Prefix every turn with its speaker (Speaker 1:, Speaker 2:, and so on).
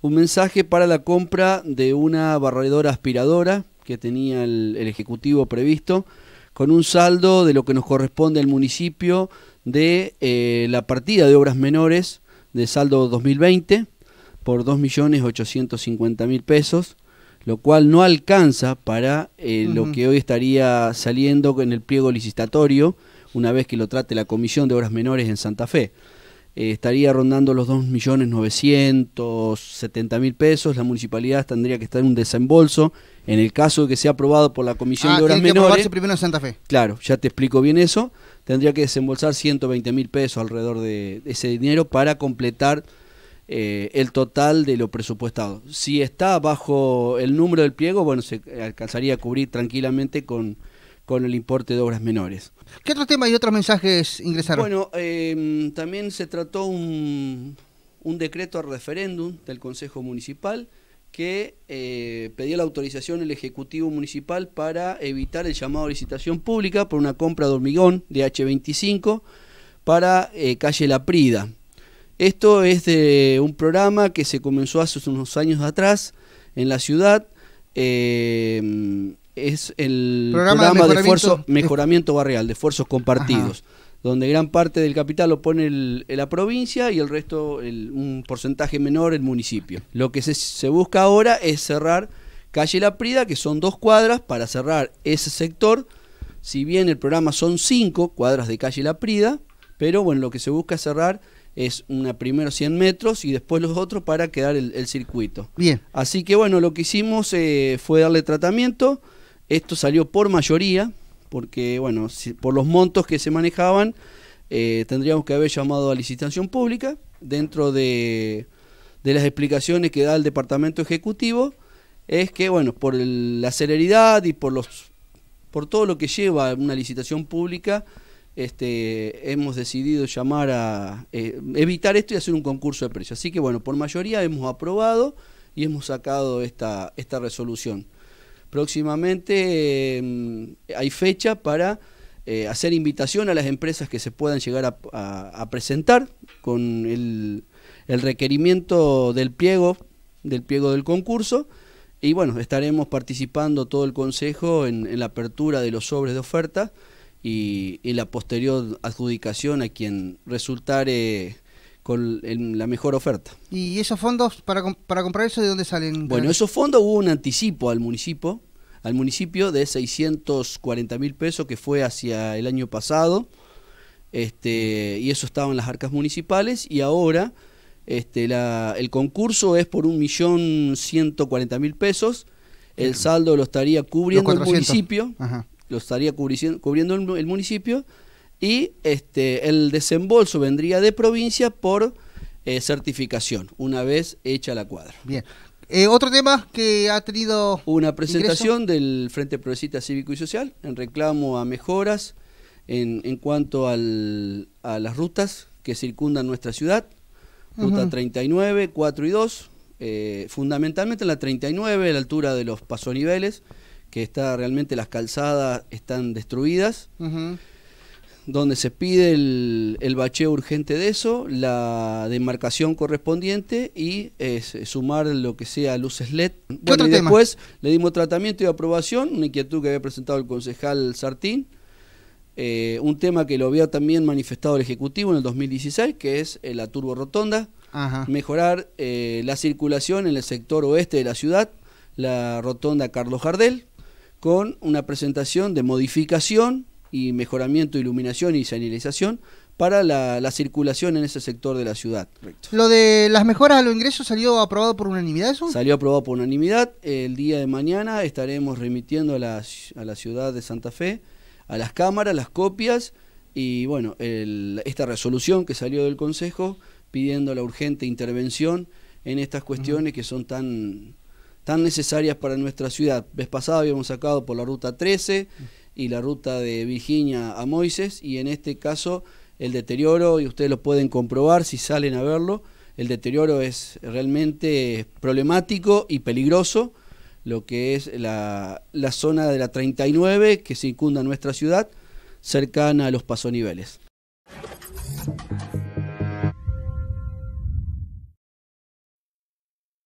Speaker 1: un mensaje para la compra de una barredora aspiradora que tenía el, Ejecutivo previsto, con un saldo de lo que nos corresponde al municipio de eh, la partida de obras menores de saldo 2020 por 2.850.000 pesos, lo cual no alcanza para eh, lo que hoy estaría saliendo en el pliego licitatorio una vez que lo trate la Comisión de Obras Menores en Santa Fe. Eh, estaría rondando los 2.970.000 pesos. La municipalidad tendría que estar en un desembolso. En el caso de que sea aprobado por la Comisión ah, de obras Menores. primero en Santa Fe. Claro, ya te explico bien eso. Tendría que desembolsar 120.000 pesos alrededor de ese dinero para completar eh, el total de lo presupuestado. Si está bajo el número del pliego, bueno, se alcanzaría a cubrir tranquilamente con con el importe de obras menores. ¿Qué otro tema y otros mensajes ingresaron? Bueno, em, también se trató un, decreto a referéndum del Consejo Municipal que eh, pedía la autorización del Ejecutivo Municipal para evitar el llamado a licitación pública por una compra de hormigón de H25 para eh, calle La Prida. Esto es de un programa que se comenzó hace unos años atrás en la ciudad. Em, es el programa, de, esfuerzo, mejoramiento barrial, de esfuerzos compartidos. donde gran parte del capital lo pone la provincia y el resto, un porcentaje menor, el municipio. Lo que se, busca ahora es cerrar calle La Prida, que son dos cuadras, para cerrar ese sector. Si bien el programa son cinco cuadras de calle La Prida, pero bueno, lo que se busca cerrar es una primero 100 metros y después los otros para quedar el, circuito. Bien. Así que bueno, lo que hicimos eh, fue darle tratamiento. Esto salió por mayoría, porque bueno, por los montos que se manejaban, eh, tendríamos que haber llamado a licitación pública dentro de, las explicaciones que da el departamento ejecutivo es que bueno por la celeridad y por los por todo lo que lleva una licitación pública este, hemos decidido llamar a eh, evitar esto y hacer un concurso de precios así que bueno por mayoría hemos aprobado y hemos sacado esta esta resolución próximamente em, hay fecha para eh, hacer invitación a las empresas que se puedan llegar a, presentar con el, requerimiento del pliego, del pliego del concurso. Y bueno, estaremos participando todo el Consejo en, la apertura de los sobres de oferta y, y la posterior adjudicación a quien resultare con la mejor oferta. ¿Y esos fondos para, para comprar eso de dónde salen? Bueno, esos fondos hubo un anticipo al municipio, al municipio de 640 mil pesos que fue hacia el año pasado, este, y eso estaba en las arcas municipales, y ahora este, el concurso es por 1.140.000 pesos, el saldo lo estaría cubriendo el municipio, lo estaría cubriendo, el municipio, y este, el desembolso vendría de provincia por eh, certificación, una vez hecha la cuadra. Bien. Eh, otro tema que ha tenido... Una presentación del Frente Progresista Cívico y Social en reclamo a mejoras en, en cuanto al, a las rutas que circundan nuestra ciudad, ruta 39, 4 y 2, eh, fundamentalmente en la 39, a la altura de los pasoniveles, que está realmente las calzadas están destruidas donde se pide el, bacheo urgente de eso, la demarcación correspondiente y eh, sumar lo que sea luces LED. Bueno, y después le dimos tratamiento y aprobación, una inquietud que había presentado el concejal Sartín, eh, un tema que lo había también manifestado el Ejecutivo en el 2016, que es eh, la turbo rotonda, mejorar la circulación en el sector oeste de la ciudad, la rotonda Carlos Jardel, con una presentación de modificación y mejoramiento, de iluminación y señalización para la, circulación en ese sector de la ciudad. ¿Lo de las mejoras a los ingresos salió aprobado por unanimidad eso? Salió aprobado por unanimidad. El día de mañana estaremos remitiendo a la, a la ciudad de Santa Fe, a las cámaras, las copias y bueno, esta resolución que salió del Consejo pidiendo la urgente intervención en estas cuestiones que son tan, tan necesarias para nuestra ciudad. Vez pasado habíamos sacado por la ruta 13 y la ruta de Virginia a Moises y en este caso el deterioro, y ustedes lo pueden comprobar si salen a verlo, el deterioro es realmente problemático y peligroso, lo que es la, la zona de la 39 que circunda nuestra ciudad, cercana a los pasoniveles.